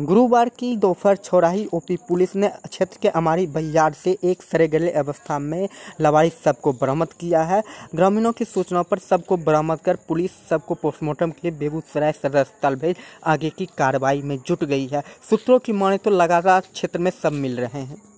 गुरुवार की दोपहर छौराही ओपी पुलिस ने क्षेत्र के अमारी बाजार से एक सरे गले अवस्था में लवारी सबको को बरामद किया है ग्रामीणों की सूचना पर सबको को बरामद कर पुलिस सबको को पोस्टमार्टम के लिए बेगूसराय सदर अस्पताल भेज आगे की कार्रवाई में जुट गई है सूत्रों की माने तो लगातार क्षेत्र में सब मिल रहे हैं